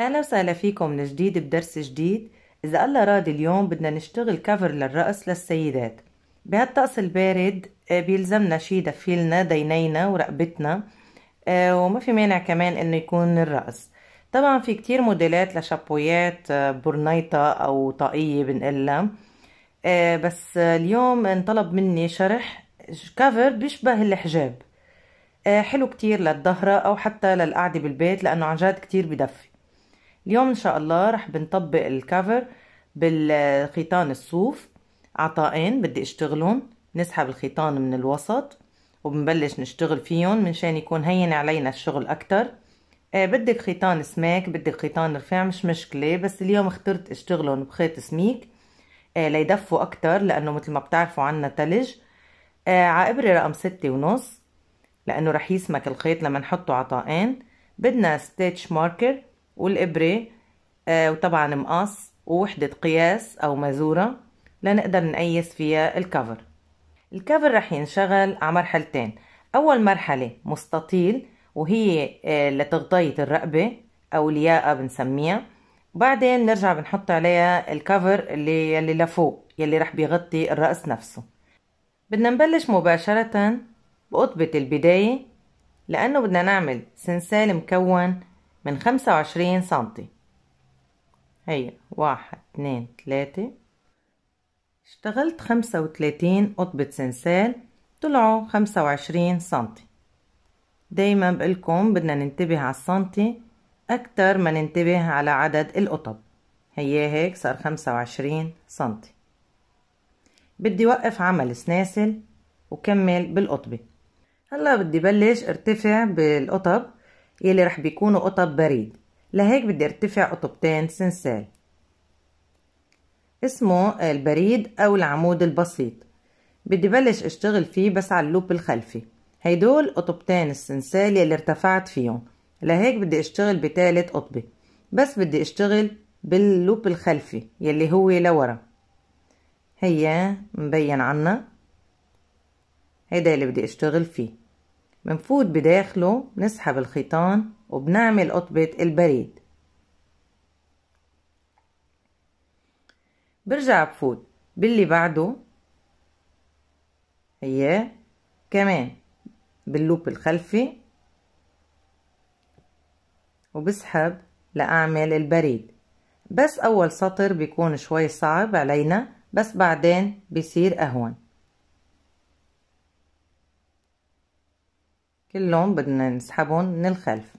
أهلا وسهلا فيكم من جديد بدرس جديد إذا الله راد اليوم بدنا نشتغل كفر للرقص للسيدات بهالطقس البارد آه، بيلزمنا شي دفيلنا دينينا ورقبتنا آه، وما في مانع كمان إنه يكون الرقص طبعا في كتير موديلات لشابويات آه، برنيطة أو طاقية بنقلها بس اليوم انطلب مني شرح كفر بيشبه الحجاب حلو كتير للظهرة أو حتى للقعدة بالبيت لأنه عن جد كتير بدفي اليوم ان شاء الله رح بنطبق الكفر بالخيطان الصوف عطائين بدي اشتغلهم نسحب الخيطان من الوسط وبنبلش نشتغل فيهم منشان يكون هين علينا الشغل اكتر آه بدك خيطان سماك بدك خيطان رفيع مش مشكلة بس اليوم اخترت اشتغلهم بخيط سميك آه ليدفوا اكتر لانه مثل ما بتعرفوا عنا تلج آه عابرة رقم ستة ونص لانه رح يسمك الخيط لما نحطه عطائين بدنا ستيتش ماركر والإبرة آه وطبعا مقص ووحدة قياس أو مازورة لنقدر نقيس فيها الكفر الكفر رح ينشغل على مرحلتين أول مرحلة مستطيل وهي آه لتغطية الرقبة أو الياقة بنسميها وبعدين نرجع بنحط عليها الكفر اللي يلي لفوق يلي رح بيغطي الرأس نفسه بدنا نبلش مباشرة بقطبة البداية لأنه بدنا نعمل سنسال مكون من خمسة وعشرين سنتي هي واحد اتنين تلاتة اشتغلت خمسة وتلاتين قطبة سنسال طلعوا خمسة وعشرين سنتي دايما بقلكم بدنا ننتبه على السنتي أكتر ما ننتبه على عدد القطب هي هيك صار خمسة وعشرين سنتي بدي وقف عمل سناسل وكمل بالقطبة هلا بدي بلش ارتفع بالقطب يلي رح بيكونوا قطب بريد لهيك بدي ارتفع قطبتين سنسال اسمه البريد او العمود البسيط بدي بلش اشتغل فيه بس على اللوب الخلفي هيدول قطبتين السنسال يلي ارتفعت فيهم لهيك بدي اشتغل بتالت قطبة بس بدي اشتغل باللوب الخلفي يلي هو لورا هي مبين عنا هيدا اللي بدي اشتغل فيه بنفوت بداخله بنسحب الخيطان وبنعمل قطبة البريد برجع بفوت باللي بعده هي كمان باللوب الخلفي وبسحب لأعمل البريد بس أول سطر بيكون شوي صعب علينا بس بعدين بيصير أهون كلهم بدنا نسحبهم من الخلف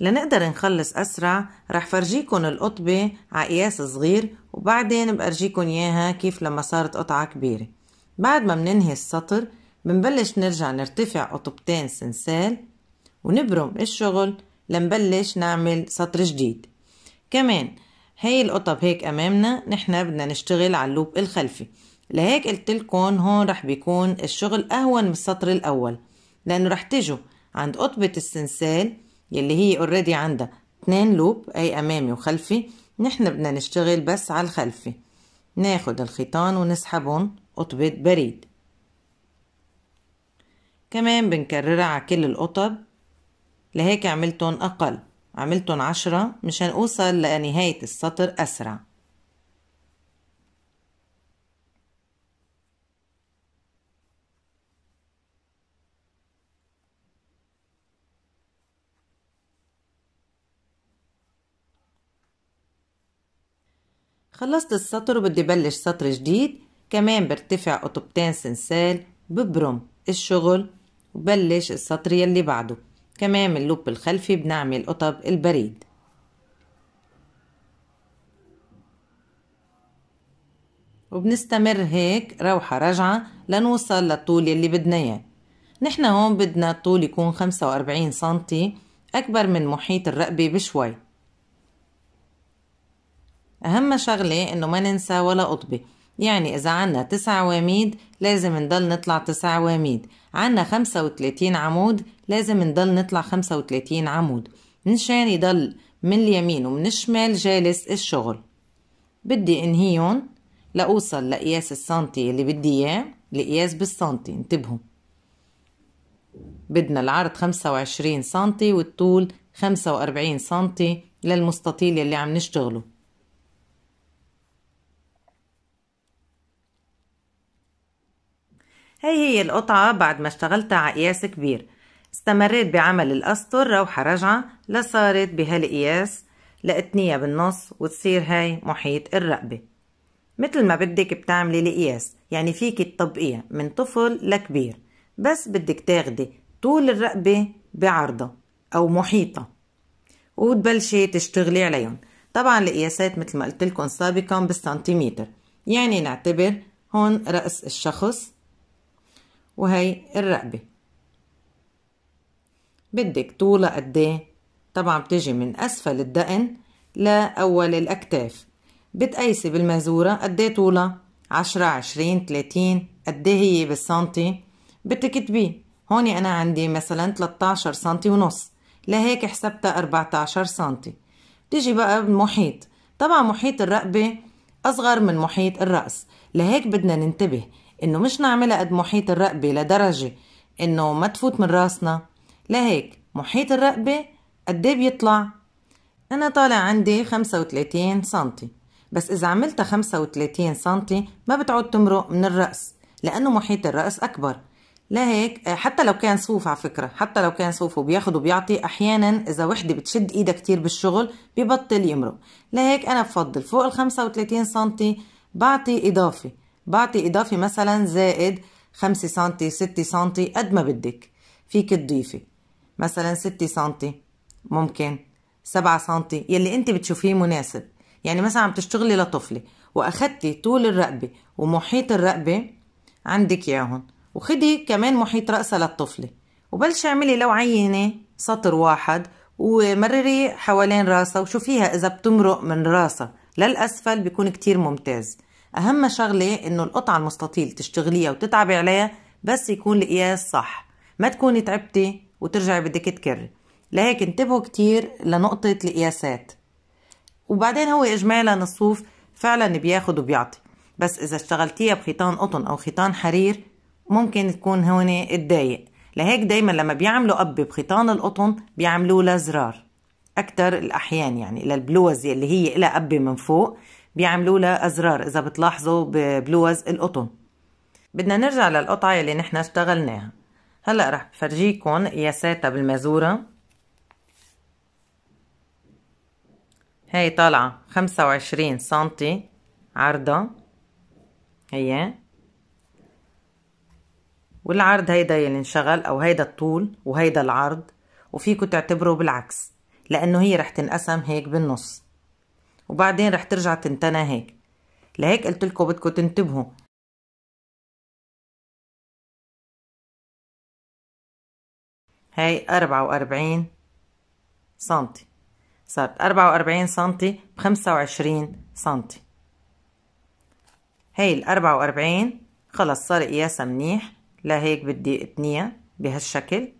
لنقدر نخلص أسرع رح فرجيكن القطبة عقياس صغير وبعدين بأرجيكن إياها كيف لما صارت قطعة كبيرة بعد ما مننهي السطر بنبلش نرجع نرتفع قطبتين سنسال ونبرم الشغل لنبلش نعمل سطر جديد كمان هاي القطب هيك امامنا نحنا بدنا نشتغل على اللوب الخلفي لهيك قلت لكم هون رح بيكون الشغل اهون من السطر الاول لانه رح تجوا عند قطبة السنسال يلي هي اوريدي عندها اتنين لوب اي امامي وخلفي نحنا بدنا نشتغل بس على الخلفي ناخد الخيطان ونسحبهم قطبة بريد كمان بنكررها على كل القطب لهيك عملتن أقل عملتن عشرة مشان أوصل لنهاية السطر أسرع خلصت السطر وبدي بلش سطر جديد كمان برتفع قطبتين سنسال ببرم الشغل وبلش السطر يلي بعده كمان من اللوب الخلفي بنعمل قطب البريد وبنستمر هيك روحة رجعة لنوصل للطول يلي بدنا اياه نحن هون بدنا الطول يكون 45 سنتي أكبر من محيط الرقبة بشوي أهم شغلة إنه ما ننسى ولا قطبة يعني إذا عنا تسع عواميد لازم نضل نطلع تسع عواميد عنا خمسة وتلاتين عمود لازم نضل نطلع خمسة وتلاتين عمود منشان يضل من اليمين ومن الشمال جالس الشغل بدي انهيهم لأوصل لقياس السنتي اللي بدي إياه القياس بالسنتي انتبهوا بدنا العرض خمسة وعشرين سنتي والطول خمسة وأربعين سنتي للمستطيل اللي عم نشتغله هي هي القطعة بعد ما اشتغلت على قياس كبير استمريت بعمل الأسطر روحة رجعة لصارت بهالقياس لقتنيها بالنص وتصير هاي محيط الرقبة مثل ما بدك بتعملي القياس يعني فيك تطبقيها من طفل لكبير بس بدك تاخدي طول الرقبة بعرضة أو محيطة وتبلشي تشتغلي عليهم طبعا القياسات مثل ما قلت لكم سابقا بالسنتيمتر يعني نعتبر هون رأس الشخص وهي الرقبة بدك طولة قديه طبعا بتجي من أسفل الدقن لأول الأكتاف بتقيسي بالمهزورة قديه طولة عشرة عشرين تلاتين قديه هي بالسنتي بتكتبيه هون أنا عندي مثلا تلتاشر سنتي ونص لهيك حسبتها أربعتاشر سنتي بتيجي بقى بالمحيط طبعا محيط الرقبة أصغر من محيط الرأس لهيك بدنا ننتبه انه مش نعملها قد محيط الرقبة لدرجة انه ما تفوت من راسنا لهيك محيط الرقبة قد إيه بيطلع انا طالع عندي 35 سنتي بس اذا عملتها 35 سنتي ما بتعود تمرق من الرأس لانه محيط الرأس اكبر لهيك آه، حتى لو كان صوف على فكرة حتى لو كان صوف وبياخد وبيعطي أحيانا إذا وحدة بتشد إيدها كتير بالشغل ببطل يمرق لهيك أنا بفضل فوق ال 35 سنتي بعطي إضافة بعطي إضافة مثلا زائد خمسة سنتي ستة سنتي قد ما بدك فيك تضيفي مثلا ستة سنتي ممكن سبعة سنتي يلي أنت بتشوفيه مناسب يعني مثلا عم تشتغلي لطفلة وأخدتي طول الرقبة ومحيط الرقبة عندك ياهن وخدي كمان محيط رأسها للطفلة وبلشي اعملي لو عينة سطر واحد ومرري حوالين راسها وشوفيها إذا بتمرق من راسها للأسفل بيكون كتير ممتاز اهم شغله انه القطعه المستطيل تشتغليها وتتعبي عليها بس يكون القياس صح ما تكوني تعبتي وترجعي بدك تكرري لهيك انتبهوا كتير لنقطة القياسات وبعدين هو إجمالا الصوف فعلا بياخد وبيعطي بس إذا اشتغلتيها بخيطان قطن أو خيطان حرير ممكن تكون هون تضايق لهيك دايما لما بيعملوا قبة بخيطان القطن بيعملوا لها زرار أكتر الأحيان يعني للبلوز اللي هي لها قبة من فوق بيعملوا لها أزرار إذا بتلاحظوا ببلوز القطن بدنا نرجع للقطعة يلي نحنا اشتغلناها هلأ رح بفرجيكم قياساتها بالمزورة هاي طالعة خمسة وعشرين سنتي عرضها هي والعرض هيدا يلي انشغل او هيدا الطول وهيدا العرض وفيكو تعتبره بالعكس لانه هي رح تنقسم هيك بالنص وبعدين رح ترجع تنتنى هيك لهيك قلت لكم بدكم تنتبهوا هاي أربعة وأربعين سنتي صارت أربعة وأربعين سنتي بخمسة وعشرين سنتي هاي الأربعة وأربعين خلص صار قياسها منيح لهيك بدي اتنيها بهالشكل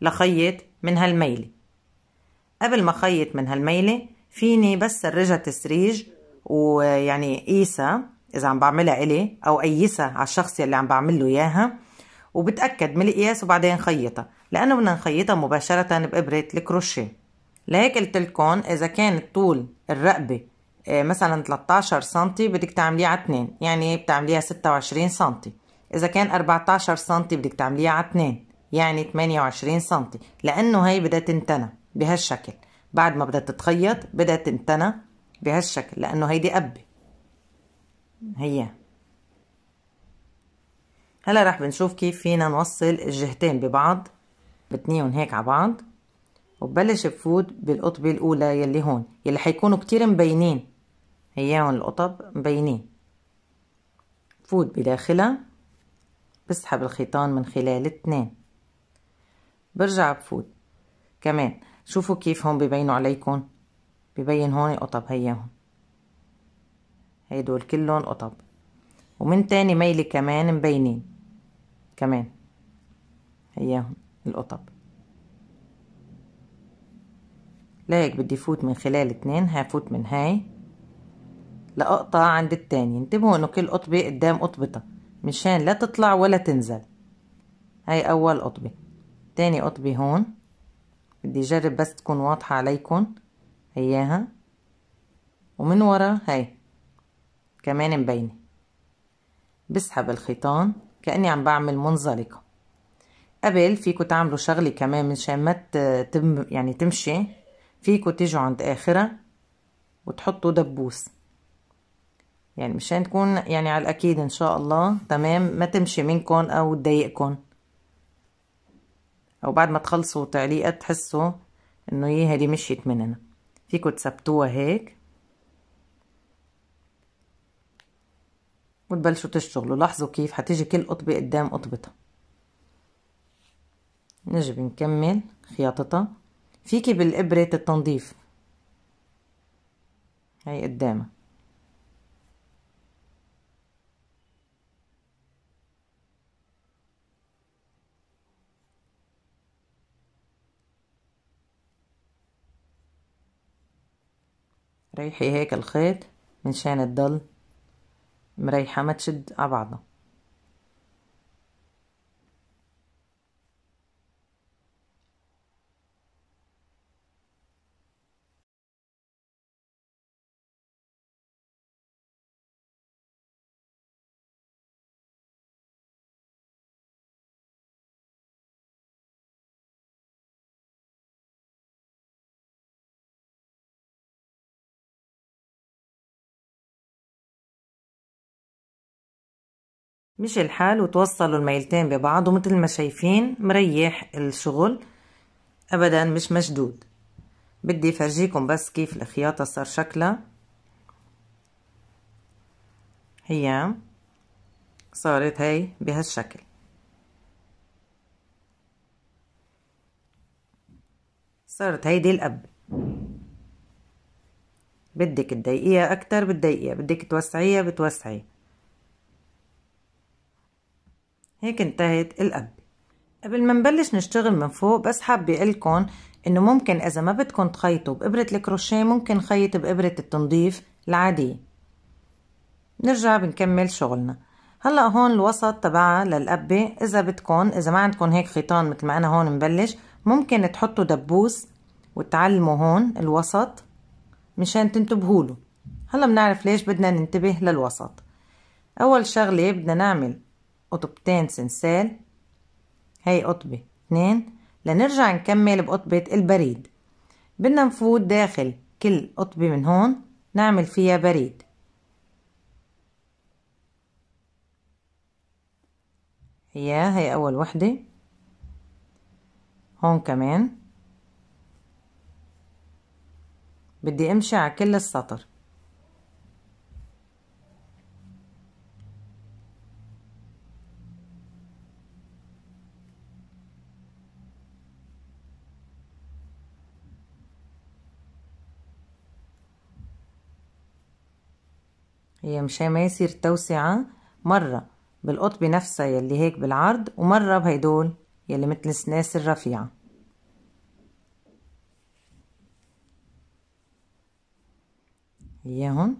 لخيط من هالميلة قبل ما خيط من هالميلة فيني بس الرجة تسريج ويعني قيسة إذا عم بعملها إلي أو قيسة على الشخص اللي عم بعمل له إياها وبتأكد من القياس وبعدين خيطها لأنه بدنا نخيطها مباشرة بإبرة الكروشيه لهيك قلت لكم إذا كان طول الرقبة آه، مثلا 13 سم بدك تعمليها على 2 يعني بتعمليها 26 سم إذا كان 14 سم بدك تعمليها على 2 يعني 28 سم لأنه هي بدها تنتنى بهالشكل بعد ما بدها تتخيط بدها تنتنى بهالشكل لأنه هيدي قبة هي هلا رح بنشوف كيف فينا نوصل الجهتين ببعض بتنيهم هيك على بعض وببلش بفوت بالقطبة الأولى يلي هون يلي حيكونوا كتير مبينين هياهم القطب مبينين بفوت بداخلها بسحب الخيطان من خلال التنين برجع بفوت كمان شوفوا كيف هون ببينوا عليكم ببين هون قطب هيهم هيدول كلهم قطب ومن تاني ميلة كمان مبينين كمان هياهم القطب لايك بدي فوت من خلال اتنين هفوت من هاي لأقطع عند التاني انتبهوا انه كل قطبة قدام قطبتها مشان لا تطلع ولا تنزل هاي اول قطبة تاني قطبة هون بدي اجرب بس تكون واضحة عليكم اياها ومن ورا هاي كمان مبينة بسحب الخيطان كأني عم بعمل منزلقة قبل فيكو تعملوا شغلة كمان مشان ما تم يعني تمشي فيكو تيجوا عند آخرها وتحطوا دبوس يعني مشان تكون يعني على الأكيد إن شاء الله تمام ما تمشي منكم أو تضايقكم او بعد ما تخلصوا تعليقه تحسوا انه هي إيه، هذه مشيت مننا فيكوا تثبتوها هيك وتبلشوا تشتغلوا لاحظوا كيف حتيجي كل قطبة قدام قطبتها نجي بنكمل خياطتها فيكي بالإبرة التنظيف هي قدامها ريحي هيك الخيط منشان تضل مريحة ما تشد على بعضها مشي الحال وتوصلوا الميلتين ببعض ومثل ما شايفين مريح الشغل ابدا مش مشدود بدي فرجيكم بس كيف الخياطة صار شكلها هي صارت هي بهالشكل صارت هيدي الأب بدك تضيقيها أكتر بتضيقيها بدك توسعيها بتوسعي هيك انتهت القبة قبل ما نبلش نشتغل من فوق بس حابة لكم انه ممكن اذا ما بدكم تخيطوا بابرة الكروشيه ممكن خيط بابرة التنظيف العادية نرجع بنكمل شغلنا هلا هون الوسط تبعها للقبة اذا بدكم اذا ما عندكم هيك خيطان مثل ما انا هون مبلش ممكن تحطوا دبوس وتعلموا هون الوسط مشان تنتبهوا له هلا بنعرف ليش بدنا ننتبه للوسط اول شغلة بدنا نعمل قطبتين سنسال هي قطبة اتنين لنرجع نكمل بقطبة البريد بدنا نفوت داخل كل قطبة من هون نعمل فيها بريد هي هي أول وحدة هون كمان بدي امشي على كل السطر هي ما يصير توسعة مرة بالقطب نفسها يلي هيك بالعرض ومرة بهيدول يلي متل السناس الرفيعة هون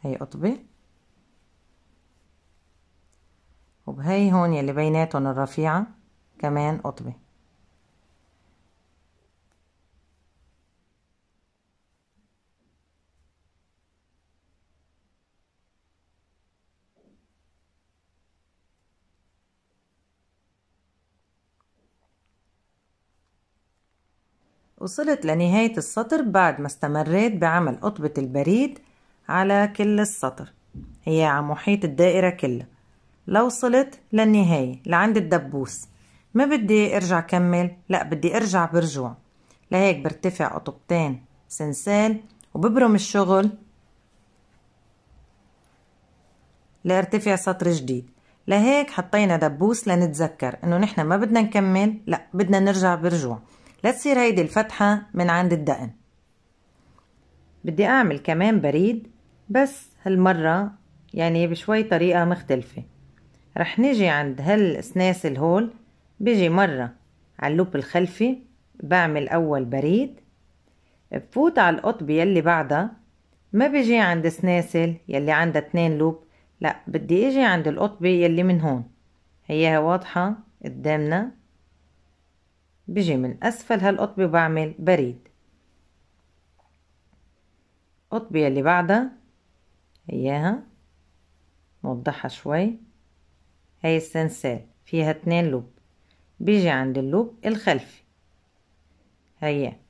هي قطبة وبهي هون يلي بيناتهم الرفيعة كمان قطبة وصلت لنهاية السطر بعد ما استمريت بعمل قطبة البريد على كل السطر هي على محيط الدائرة كلها لو وصلت للنهاية لعند الدبوس ما بدي ارجع كمل لا بدي ارجع برجوع لهيك برتفع قطبتين سنسال وببرم الشغل لارتفع سطر جديد لهيك حطينا دبوس لنتذكر انه نحنا ما بدنا نكمل لا بدنا نرجع برجوع لتصير هيدي الفتحة من عند الدقن بدي أعمل كمان بريد بس هالمرة يعني بشوي طريقة مختلفة رح نيجي عند هالسناس الهول بيجي مرة على اللوب الخلفي بعمل أول بريد بفوت على القطب يلي بعدها ما بيجي عند سناسل يلي عندها اتنين لوب لا بدي اجي عند القطب يلي من هون هي واضحة قدامنا بجي من أسفل هالقطب وبعمل بريد القطب يلي بعدها إياها نوضحها شوي هاي السنسال فيها اتنين لوب بيجي عند اللوب الخلفي هيا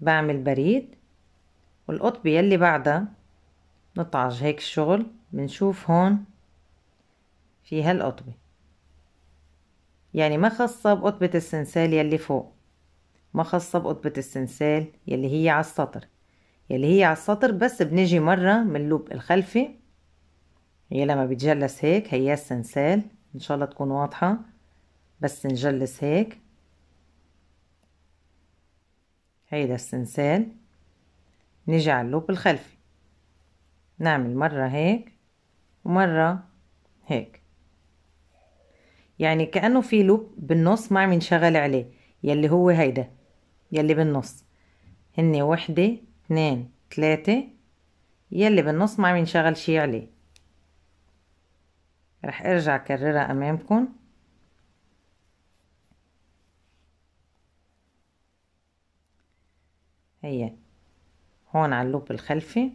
بعمل بريد والقطب يلي بعدها نطعج هيك الشغل بنشوف هون في هالقطبه يعني ما خاصة بقطبة السنسال يلي فوق ما خاصة بقطبة السنسال يلي هي على السطر يلي هي على السطر بس بنيجي مرة من اللوب الخلفي هي لما بتجلس هيك هي السنسال ان شاء الله تكون واضحة بس نجلس هيك هيدا السنسال نيجي على اللوب الخلفي نعمل مرة هيك ومرة هيك يعني كأنه في لوب بالنص ما عم ينشغل عليه يلي هو هيدا يلي بالنص هن وحدة اتنين تلاتة يلي بالنص ما عم ينشغل شي عليه رح ارجع اكررها امامكم هي هون على اللوب الخلفي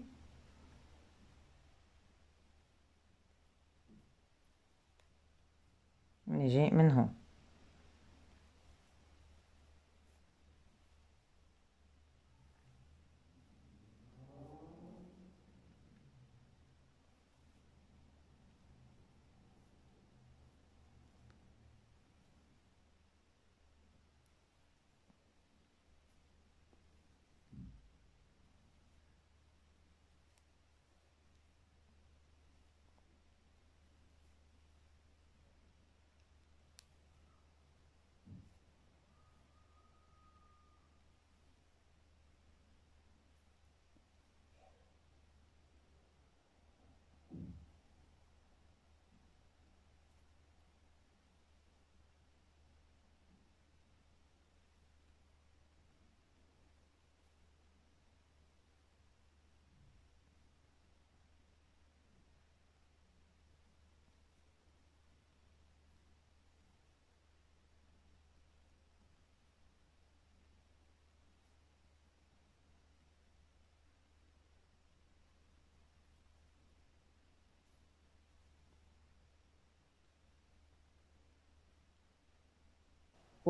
يجي من هون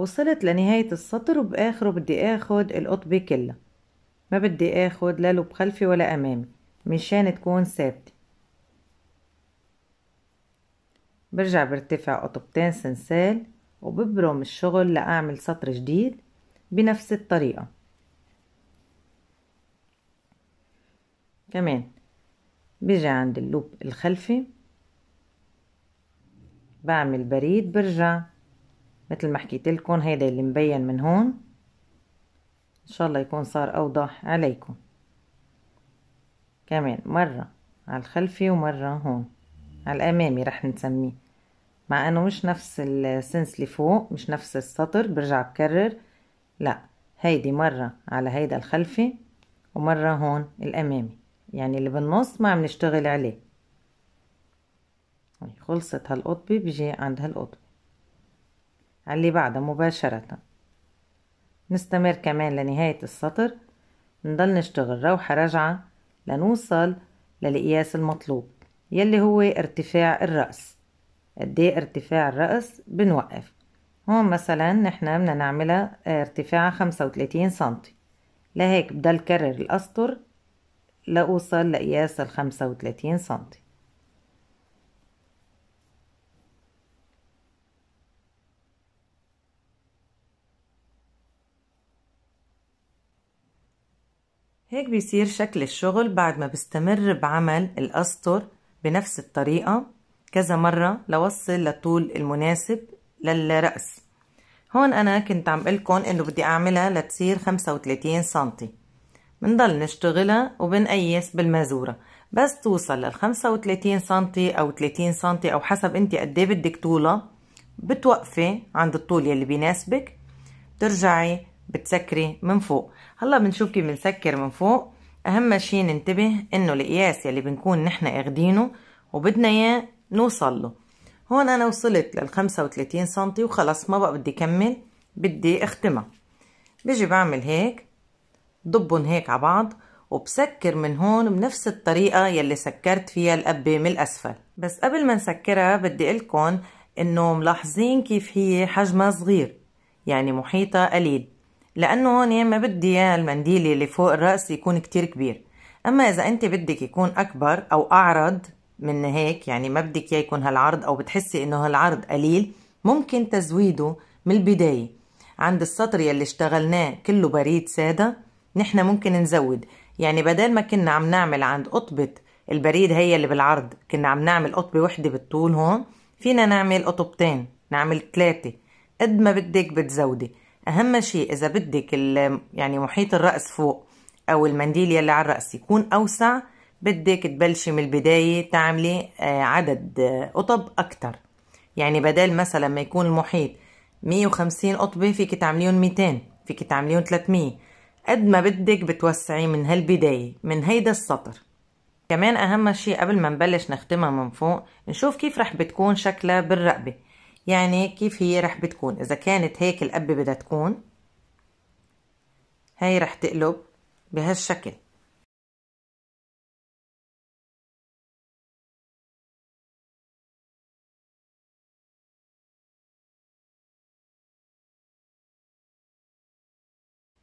وصلت لنهاية السطر وبآخره بدي آخد القطبة كلها ما بدي آخد لا لوب خلفي ولا أمامي مشان تكون ثابتة برجع برتفع قطبتين سنسال وببرم الشغل لأعمل سطر جديد بنفس الطريقة كمان بيجي عند اللوب الخلفي بعمل بريد برجع مثل ما حكيت لكم هيدا اللي مبين من هون ان شاء الله يكون صار اوضح عليكم كمان مرة على الخلفي ومرة هون على الامامي رح نسميه مع انه مش نفس السنس اللي فوق مش نفس السطر برجع بكرر لا هيدي مرة على هيدا الخلفي ومرة هون الامامي يعني اللي بالنص ما عم نشتغل عليه خلصت هالقطبة بيجي عند هالقطبة اللي بعده مباشرة نستمر كمان لنهاية السطر نضل نشتغل روحة رجعة لنوصل للقياس المطلوب يلي هو ارتفاع الرأس قد ايه ارتفاع الرأس بنوقف هون مثلا نحنا بدنا نعملها ارتفاعها خمسة وتلاتين سنتي لهيك بدل كرر الأسطر لأوصل لقياس الخمسة وتلاتين سنتي هيك بيصير شكل الشغل بعد ما بستمر بعمل الأسطر بنفس الطريقة كذا مرة لوصل للطول المناسب للرأس هون أنا كنت عم قلكن إنه بدي أعملها لتصير 35 سنتي بنضل نشتغلها وبنقيس بالمازورة بس توصل لل 35 سنتي أو 30 سنتي أو حسب أنت قد إيه بدك طولها بتوقفي عند الطول يلي بيناسبك بترجعي بتسكري من فوق هلا بنشوف كيف بنسكر من فوق اهم شيء ننتبه انه القياس يلي بنكون نحن اخدينه وبدنا اياه نوصل له هون انا وصلت لل 35 سم وخلص ما بقى بدي كمل بدي اختمها بيجي بعمل هيك ضبهم هيك على بعض وبسكر من هون بنفس الطريقة يلي سكرت فيها القبة من الأسفل بس قبل ما نسكرها بدي قلكن إنه ملاحظين كيف هي حجمها صغير يعني محيطها قليل لأنه هون ما بدي اياه المنديل اللي فوق الرأس يكون كتير كبير أما إذا أنت بدك يكون أكبر أو أعرض من هيك يعني ما بدك إياه يكون هالعرض أو بتحسي إنه هالعرض قليل ممكن تزويده من البداية عند السطر يلي اشتغلناه كله بريد سادة نحن ممكن نزود يعني بدل ما كنا عم نعمل عند قطبة البريد هي اللي بالعرض كنا عم نعمل قطبة وحدة بالطول هون فينا نعمل قطبتين نعمل ثلاثة قد ما بدك بتزودي اهم شيء اذا بدك يعني محيط الراس فوق او المنديل يلي على الراس يكون اوسع بدك تبلشي من البدايه تعملي آه، عدد آه، قطب اكتر يعني بدل مثلا ما يكون المحيط 150 قطبه فيك تعمليهم 200 فيك تعمليهم 300 قد ما بدك بتوسعي من هالبدايه من هيدا السطر كمان اهم شيء قبل ما نبلش نختمها من فوق نشوف كيف رح بتكون شكلها بالرقبه يعني كيف هي رح بتكون إذا كانت هيك القبة بدها تكون هاي رح تقلب بهالشكل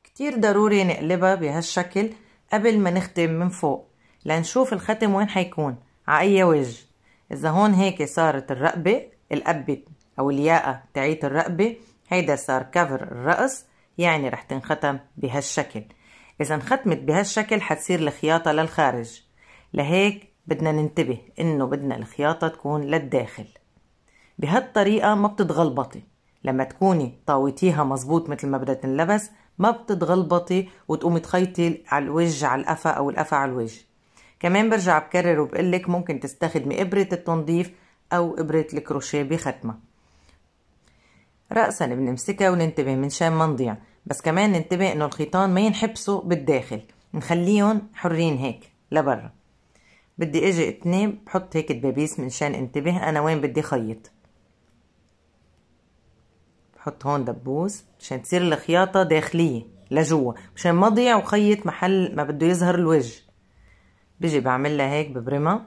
كتير ضروري نقلبها بهالشكل قبل ما نختم من فوق لنشوف الختم وين حيكون على أي وجه إذا هون هيك صارت الرقبة القبة أو الياقة تعيت الرقبة هيدا صار كفر الرأس يعني رح تنختم بهالشكل إذا انختمت بهالشكل حتصير الخياطة للخارج لهيك بدنا ننتبه إنه بدنا الخياطة تكون للداخل بهالطريقة ما بتتغلبطي لما تكوني طاويتيها مزبوط مثل ما بدها تنلبس ما بتتغلبطي وتقومي تخيطي على الوجه على القفا أو القفا على الوجه كمان برجع بكرر وبقلك ممكن تستخدمي إبرة التنظيف أو إبرة الكروشيه بختمة رأسا بنمسكها وننتبه من شان ما نضيع بس كمان ننتبه انه الخيطان ما ينحبسوا بالداخل نخليهم حرين هيك لبرا بدي اجي اتنين بحط هيك الدبابيس من شان انتبه انا وين بدي خيط بحط هون دبوس مشان تصير الخياطة داخلية لجوا مشان ما ضيع وخيط محل ما بده يظهر الوجه بيجي بعملها هيك ببرمها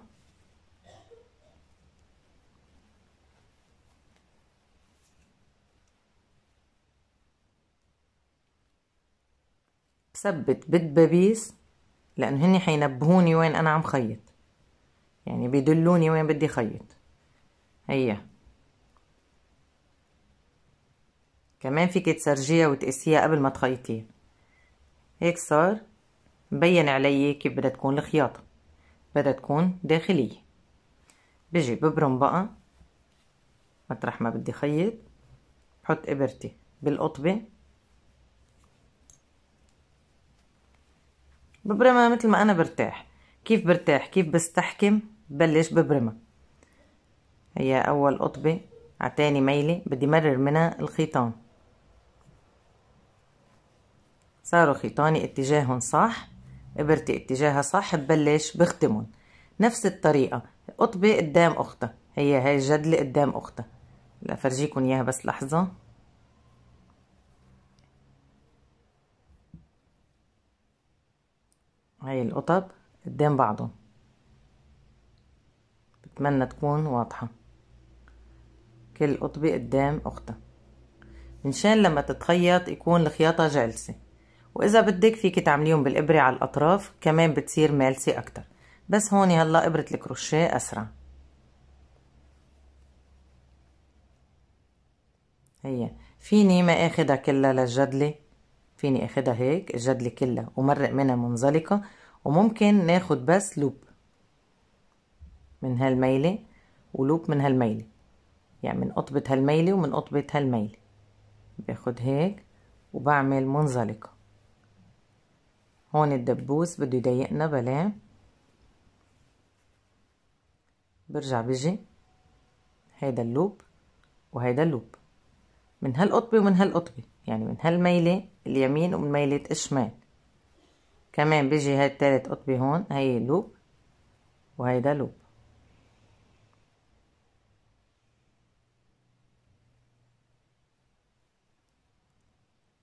ثبت بالدبابيس لأنه هني حينبهوني وين أنا عم خيط يعني بيدلوني وين بدي خيط هيا كمان فيك تسرجيها وتقسيها قبل ما تخيطيها هيك صار مبين علي كيف بدها تكون الخياطة بدها تكون داخلية بجي ببرم بقى مطرح ما بدي خيط بحط إبرتي بالقطبة ببرمة مثل ما أنا برتاح كيف برتاح كيف بستحكم بلش ببرمة هي أول قطبة عتاني ميلة بدي مرر منها الخيطان صاروا خيطاني اتجاههم صح ابرتي اتجاهها صح ببلش بختمهم نفس الطريقة قطبة قدام أختها هي هاي الجدلة قدام أختها لأفرجيكم إياها بس لحظة هاي القطط قدام بعضهم بتمنى تكون واضحة كل قطبة قدام أختها منشان لما تتخيط يكون الخياطة جالسة وإذا بدك فيك تعمليهم بالإبرة على الأطراف كمان بتصير مالسة أكتر بس هون هلا إبرة الكروشيه أسرع هي فيني ما اخدها كلها للجدلة فيني اخدها هيك الجدلة كلها ومرق منها منزلقة وممكن ناخد بس لوب من هالميلة ولوب من هالميلة يعني من قطبة هالميلة ومن قطبة هالميلة باخد هيك وبعمل منزلقة هون الدبوس بده يضيقنا بلاه برجع بجي هيدا اللوب وهيدا اللوب من هالقطبة ومن هالقطبة يعني من هالميلة اليمين ومن ميلة الشمال كمان بيجي هاي التالت قطبي هون هي لوب وهيدا لوب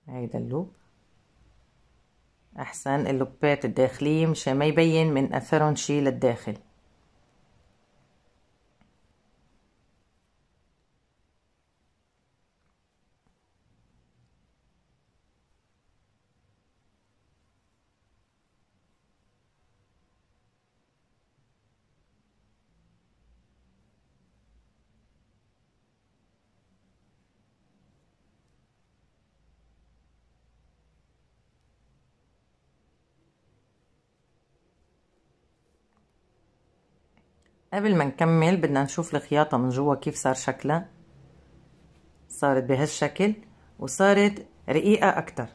هيدا اللوب احسن اللوبات الداخلية مشان ما يبين من اثرهم شي للداخل قبل ما نكمل بدنا نشوف الخياطة من جوا كيف صار شكلها صارت بهالشكل وصارت رقيقة أكتر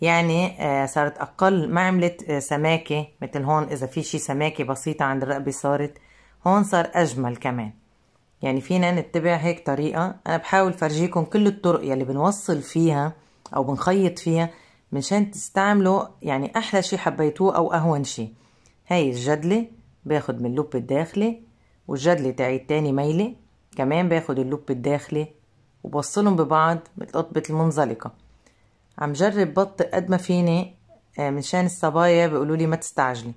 يعني آه، صارت أقل ما عملت آه، سماكة مثل هون إذا في شي سماكة بسيطة عند الرقبة صارت هون صار أجمل كمان يعني فينا نتبع هيك طريقة أنا بحاول فرجيكم كل الطرق يلي بنوصل فيها أو بنخيط فيها منشان تستعملوا يعني أحلى شي حبيتوه أو أهون شي هاي الجدلة باخد من اللوب الداخلي والجدل تعيد تاني ميلة كمان باخد اللوب الداخلي وبوصلهم ببعض بالقطبة المنزلقة عم جرب بطئ قد ما فيني آه، منشان الصبايا بيقولولي ما تستعجلي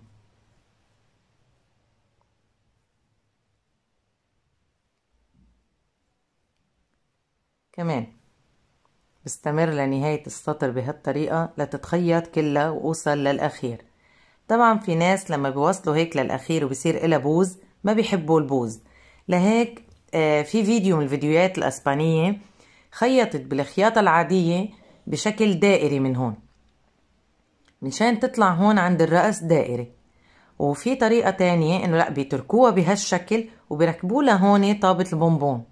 كمان بستمر لنهاية السطر بهالطريقة لتتخيط كلها وأوصل للأخير طبعا في ناس لما بيوصلوا هيك للأخير وبصير إلها بوز ما بيحبوا البوز لهيك آه، في فيديو من الفيديوهات الأسبانية خيطت بالخياطة العادية بشكل دائري من هون مشان تطلع هون عند الرأس دائري وفي طريقة تانية إنه لأ بيتركوها بهالشكل وبركبوا لها هون طابة البونبون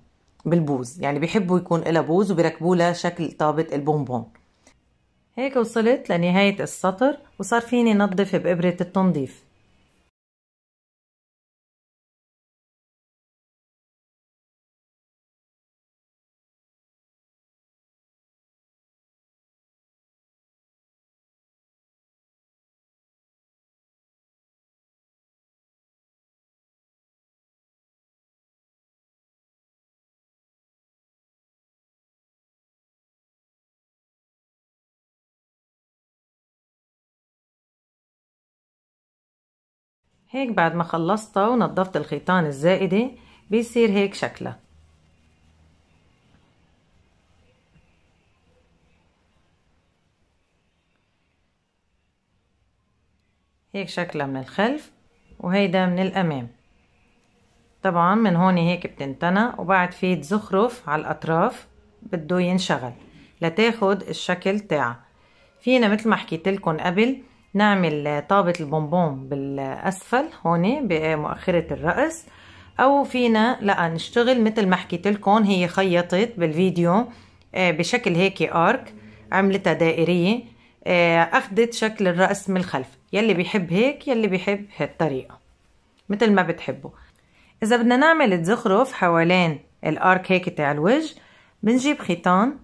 بالبوز يعني بيحبوا يكون لها بوز وبركبوا لها شكل طابة البونبون هيك وصلت لنهاية السطر وصار فيني نظف بإبرة التنظيف هيك بعد ما خلصتها ونضفت الخيطان الزائدة بيصير هيك شكلها هيك شكلها من الخلف وهيدا من الأمام طبعا من هون هيك بتنتنى وبعد في زخرف على الأطراف بده ينشغل لتاخد الشكل تاعها فينا مثل ما حكيت لكم قبل نعمل طابة البونبون بالأسفل هون بمؤخرة الرأس أو فينا لا نشتغل مثل ما حكيت لكم هي خيطت بالفيديو آه، بشكل هيك آرك عملتها دائرية آه، أخدت شكل الرأس من الخلف يلي بيحب هيك يلي بيحب هالطريقة مثل ما بتحبوا إذا بدنا نعمل تزخرف حوالين الآرك هيك تاع الوجه بنجيب خيطان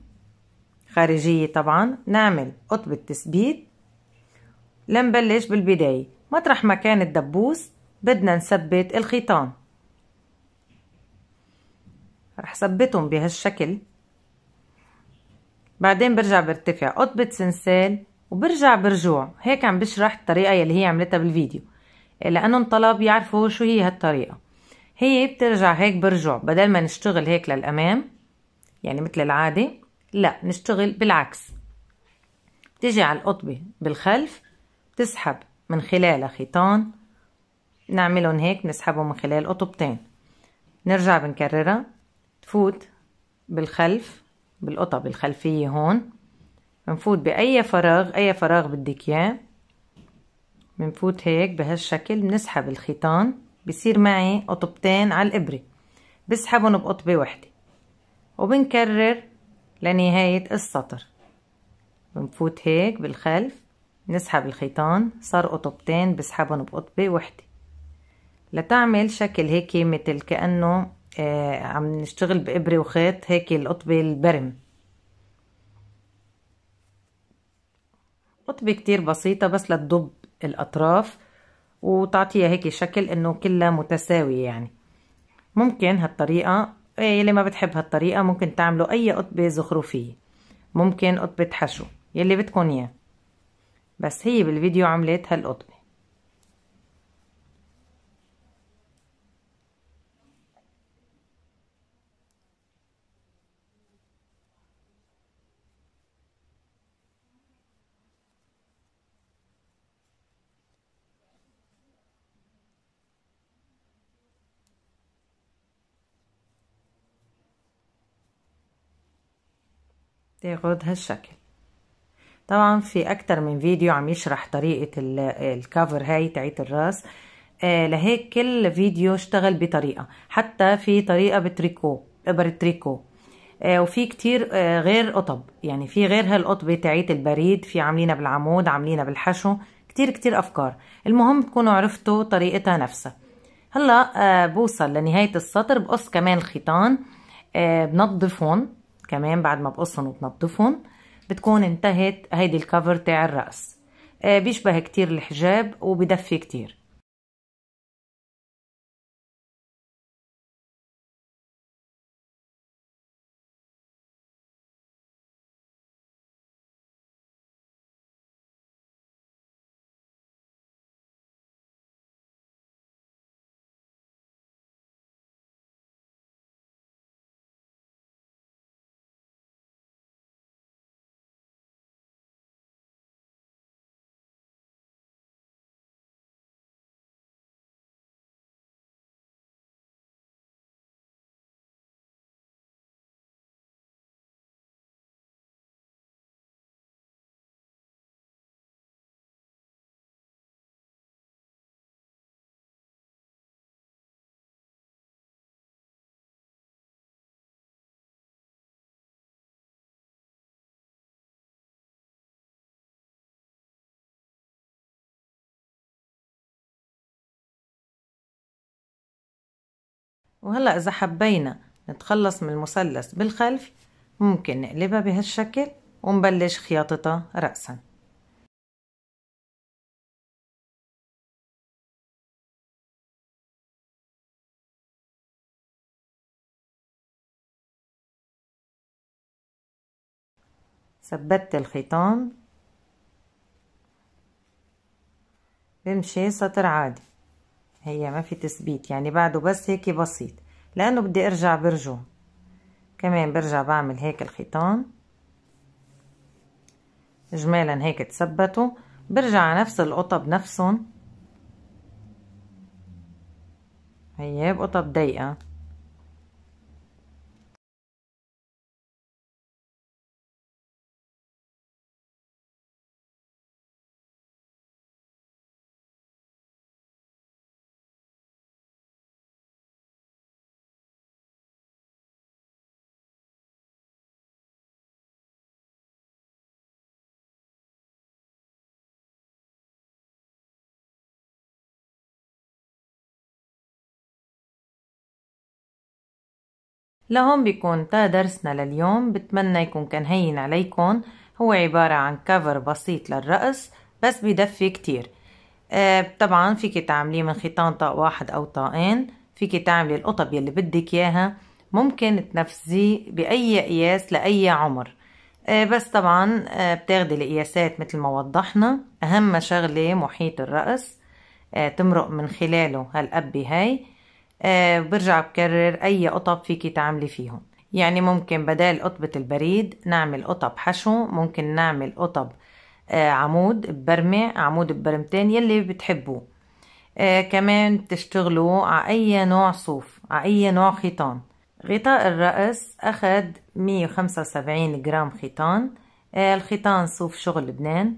خارجية طبعا نعمل قطبة تثبيت لنبلش بالبداية مطرح ما كان الدبوس بدنا نثبت الخيطان رح ثبتهم بهالشكل بعدين برجع برتفع قطبة سنسال وبرجع برجوع هيك عم بشرح الطريقة يلي هي عملتها بالفيديو لأنه انطلب يعرفوا شو هي هالطريقة هي بترجع هيك برجوع بدل ما نشتغل هيك للأمام يعني مثل العادة لا نشتغل بالعكس بتيجي على القطبة بالخلف تسحب من خلال خيطان نعملهم هيك نسحبهم من خلال قطبتين نرجع بنكررها تفوت بالخلف بالقطب الخلفية هون بنفوت بأي فراغ أي فراغ بدك إياه بنفوت هيك بهالشكل بنسحب الخيطان بصير معي قطبتين على الإبرة بسحبهم بقطبة وحدة وبنكرر لنهاية السطر بنفوت هيك بالخلف نسحب الخيطان صار قطبتين بسحبهم بقطبة وحدة لتعمل شكل هيك مثل كأنه آه عم نشتغل بإبرة وخيط هيك القطبة البرم قطبة كتير بسيطة بس لتضب الأطراف وتعطيها هيك شكل إنه كلها متساوية يعني ممكن هالطريقة إيه، يلي ما بتحب هالطريقة ممكن تعملوا أي قطبة زخرفية ممكن قطبة حشو يلي بدكن إياه بس هي بالفيديو عملت هالقطبة تاخد هالشكل طبعا في اكتر من فيديو عم يشرح طريقة الكفر هاي تاعت الراس آه، لهيك كل فيديو اشتغل بطريقة حتى في طريقة بتريكو ابر التريكو آه، وفي كتير آه، غير قطب يعني في غير هالقطبة تاعت البريد في عاملينها بالعمود عاملينها بالحشو كتير كتير افكار المهم تكونوا عرفتوا طريقتها نفسها هلا بوصل لنهاية السطر بقص كمان الخيطان بنظفهم كمان بعد ما بقصهم وبنظفهم بتكون انتهت هيدي الكفر تاع الرأس آه، بيشبه كتير الحجاب وبدفي كتير وهلأ إذا حبينا نتخلص من المثلث بالخلف ممكن نقلبها بهالشكل ونبلش خياطتها رأساً ثبتت الخيطان بمشي سطر عادي هي ما في تثبيت يعني بعده بس هيك بسيط لانه بدي ارجع برجو كمان برجع بعمل هيك الخيطان اجمالا هيك تثبتوا برجع نفس القطب نفسهم هي بقطب ضيقه لهون بيكون تا درسنا لليوم بتمنى يكون كان هين عليكم هو عبارة عن كفر بسيط للرأس بس بدفي كتير آه طبعا فيك تعمليه من خيطان طاق واحد أو طاقين فيك تعملي القطب يلي بدك ياها ممكن تنفذيه بأي قياس لأي عمر آه بس طبعا آه بتاخدي القياسات مثل ما وضحنا أهم شغلة محيط الرأس آه تمرق من خلاله هالقبة هاي آه، برجع بكرر أي قطب فيكي تعملي فيهم يعني ممكن بدال قطبة البريد نعمل قطب حشو ممكن نعمل قطب آه، عمود ببرمة عمود ببرمتين يلي بتحبوه آه كمان تشتغلوا على أي نوع صوف على أي نوع خيطان غطاء الرأس أخذ 175 جرام خيطان آه الخيطان صوف شغل لبنان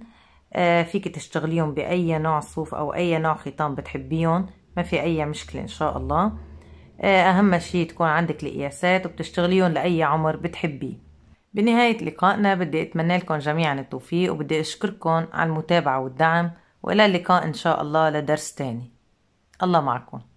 آه فيك تشتغليهم بأي نوع صوف أو أي نوع خيطان بتحبيهم ما في اي مشكلة ان شاء الله آه، اهم شي تكون عندك القياسات وبتشتغليهم لاي عمر بتحبيه بنهاية لقائنا بدي اتمنى لكم جميعا التوفيق وبدي اشكركم على المتابعة والدعم والى اللقاء ان شاء الله لدرس تاني الله معكم